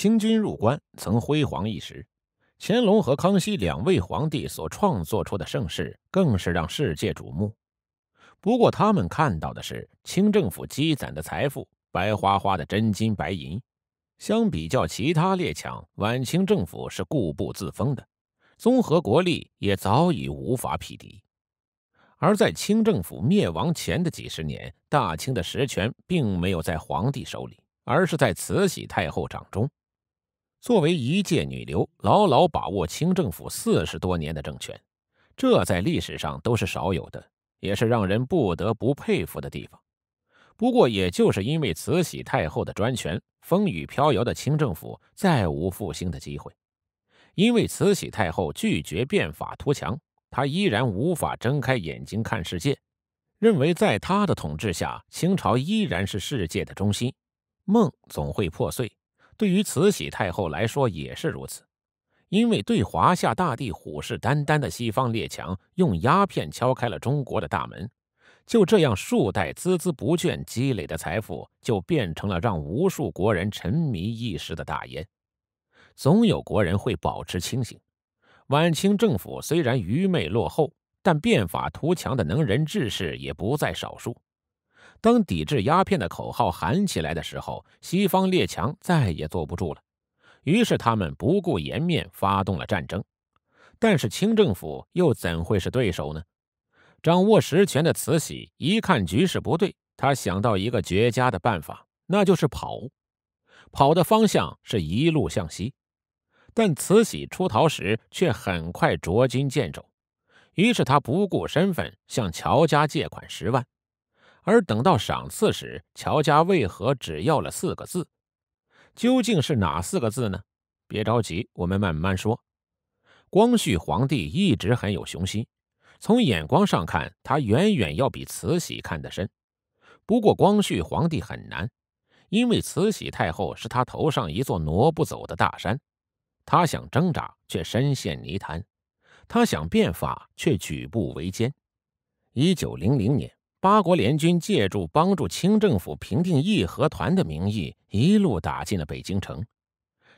清军入关曾辉煌一时，乾隆和康熙两位皇帝所创作出的盛世更是让世界瞩目。不过，他们看到的是清政府积攒的财富——白花花的真金白银。相比较其他列强，晚清政府是固步自封的，综合国力也早已无法匹敌。而在清政府灭亡前的几十年，大清的实权并没有在皇帝手里，而是在慈禧太后掌中。作为一介女流，牢牢把握清政府四十多年的政权，这在历史上都是少有的，也是让人不得不佩服的地方。不过，也就是因为慈禧太后的专权，风雨飘摇的清政府再无复兴的机会。因为慈禧太后拒绝变法图强，她依然无法睁开眼睛看世界，认为在她的统治下，清朝依然是世界的中心。梦总会破碎。对于慈禧太后来说也是如此，因为对华夏大地虎视眈眈的西方列强用鸦片敲开了中国的大门，就这样数代孜孜不倦积累的财富就变成了让无数国人沉迷一时的大烟。总有国人会保持清醒。晚清政府虽然愚昧落后，但变法图强的能人志士也不在少数。当抵制鸦片的口号喊起来的时候，西方列强再也坐不住了。于是他们不顾颜面，发动了战争。但是清政府又怎会是对手呢？掌握实权的慈禧一看局势不对，他想到一个绝佳的办法，那就是跑。跑的方向是一路向西。但慈禧出逃时却很快捉襟见肘，于是他不顾身份，向乔家借款十万。而等到赏赐时，乔家为何只要了四个字？究竟是哪四个字呢？别着急，我们慢慢说。光绪皇帝一直很有雄心，从眼光上看，他远远要比慈禧看得深。不过，光绪皇帝很难，因为慈禧太后是他头上一座挪不走的大山。他想挣扎，却深陷泥潭；他想变法，却举步维艰。一九零零年。八国联军借助帮助清政府平定义和团的名义，一路打进了北京城。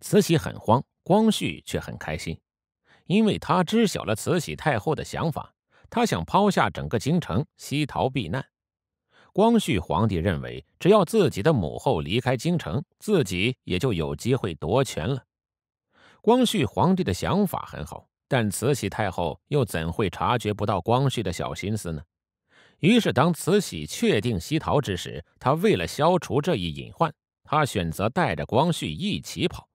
慈禧很慌，光绪却很开心，因为他知晓了慈禧太后的想法。他想抛下整个京城，西逃避难。光绪皇帝认为，只要自己的母后离开京城，自己也就有机会夺权了。光绪皇帝的想法很好，但慈禧太后又怎会察觉不到光绪的小心思呢？于是，当慈禧确定西逃之时，他为了消除这一隐患，他选择带着光绪一起跑。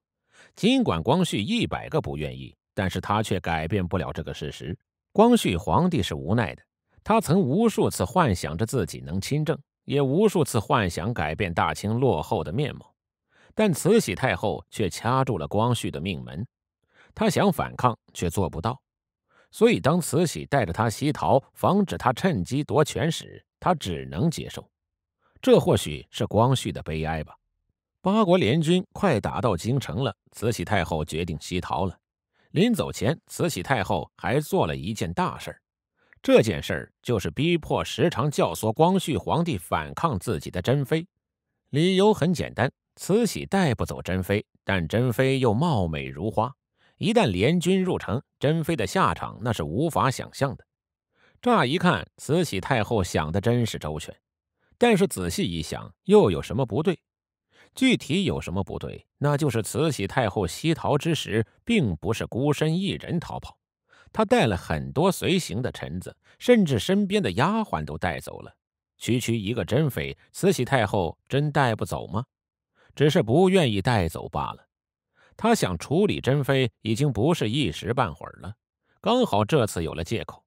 尽管光绪一百个不愿意，但是他却改变不了这个事实。光绪皇帝是无奈的，他曾无数次幻想着自己能亲政，也无数次幻想改变大清落后的面貌，但慈禧太后却掐住了光绪的命门。他想反抗，却做不到。所以，当慈禧带着他西逃，防止他趁机夺权时，他只能接受。这或许是光绪的悲哀吧。八国联军快打到京城了，慈禧太后决定西逃了。临走前，慈禧太后还做了一件大事儿。这件事儿就是逼迫时常教唆光绪皇帝反抗自己的珍妃。理由很简单，慈禧带不走珍妃，但珍妃又貌美如花。一旦联军入城，珍妃的下场那是无法想象的。乍一看，慈禧太后想的真是周全，但是仔细一想，又有什么不对？具体有什么不对？那就是慈禧太后西逃之时，并不是孤身一人逃跑，她带了很多随行的臣子，甚至身边的丫鬟都带走了。区区一个珍妃，慈禧太后真带不走吗？只是不愿意带走罢了。他想处理珍妃已经不是一时半会儿了，刚好这次有了借口。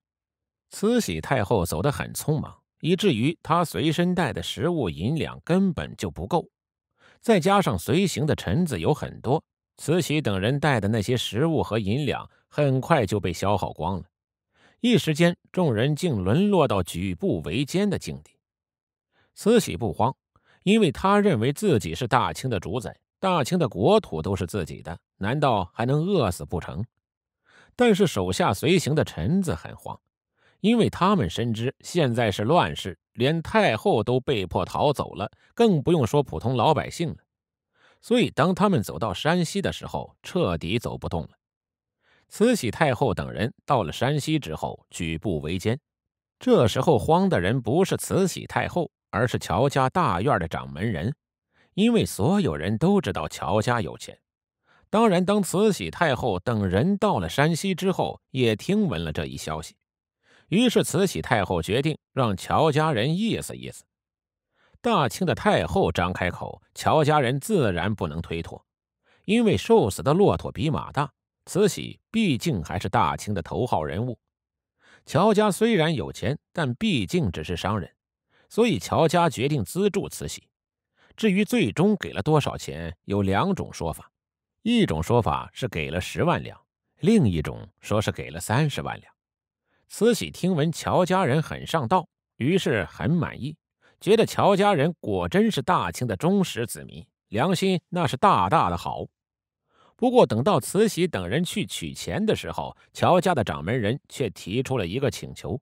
慈禧太后走得很匆忙，以至于她随身带的食物银两根本就不够，再加上随行的臣子有很多，慈禧等人带的那些食物和银两很快就被消耗光了，一时间众人竟沦落到举步维艰的境地。慈禧不慌，因为她认为自己是大清的主宰。大清的国土都是自己的，难道还能饿死不成？但是手下随行的臣子很慌，因为他们深知现在是乱世，连太后都被迫逃走了，更不用说普通老百姓了。所以，当他们走到山西的时候，彻底走不动了。慈禧太后等人到了山西之后，举步维艰。这时候慌的人不是慈禧太后，而是乔家大院的掌门人。因为所有人都知道乔家有钱，当然，当慈禧太后等人到了山西之后，也听闻了这一消息。于是，慈禧太后决定让乔家人意思意思。大清的太后张开口，乔家人自然不能推脱。因为瘦死的骆驼比马大，慈禧毕竟还是大清的头号人物。乔家虽然有钱，但毕竟只是商人，所以乔家决定资助慈禧。至于最终给了多少钱，有两种说法：一种说法是给了十万两，另一种说是给了三十万两。慈禧听闻乔家人很上道，于是很满意，觉得乔家人果真是大清的忠实子民，良心那是大大的好。不过，等到慈禧等人去取钱的时候，乔家的掌门人却提出了一个请求：“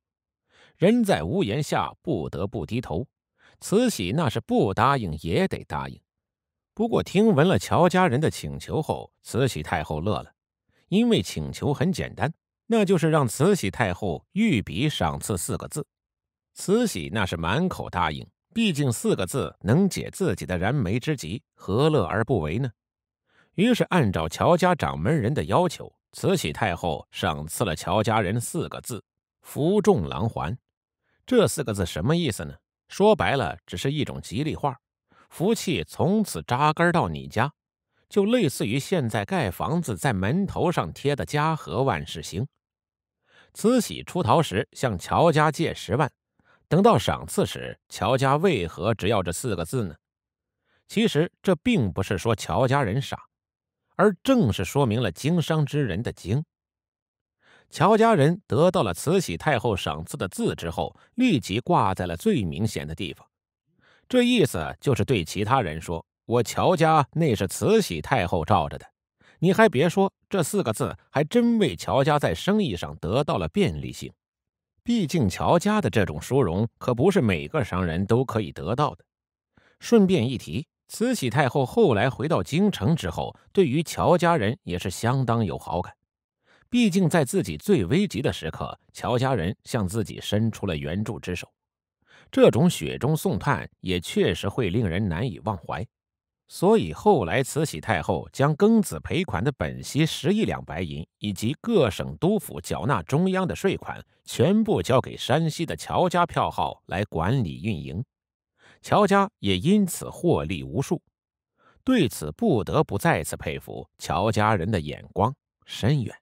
人在屋檐下，不得不低头。”慈禧那是不答应也得答应。不过听闻了乔家人的请求后，慈禧太后乐了，因为请求很简单，那就是让慈禧太后御笔赏赐四个字。慈禧那是满口答应，毕竟四个字能解自己的燃眉之急，何乐而不为呢？于是按照乔家掌门人的要求，慈禧太后赏赐了乔家人四个字：“扶众郎环”。这四个字什么意思呢？说白了，只是一种吉利话，福气从此扎根到你家，就类似于现在盖房子在门头上贴的“家和万事兴”。慈禧出逃时向乔家借十万，等到赏赐时，乔家为何只要这四个字呢？其实这并不是说乔家人傻，而正是说明了经商之人的精。乔家人得到了慈禧太后赏赐的字之后，立即挂在了最明显的地方。这意思就是对其他人说：“我乔家那是慈禧太后罩着的。”你还别说，这四个字还真为乔家在生意上得到了便利性。毕竟乔家的这种殊荣可不是每个商人都可以得到的。顺便一提，慈禧太后后来回到京城之后，对于乔家人也是相当有好感。毕竟，在自己最危急的时刻，乔家人向自己伸出了援助之手，这种雪中送炭也确实会令人难以忘怀。所以后来，慈禧太后将庚子赔款的本息十亿两白银，以及各省督府缴纳中央的税款，全部交给山西的乔家票号来管理运营，乔家也因此获利无数。对此，不得不再次佩服乔家人的眼光深远。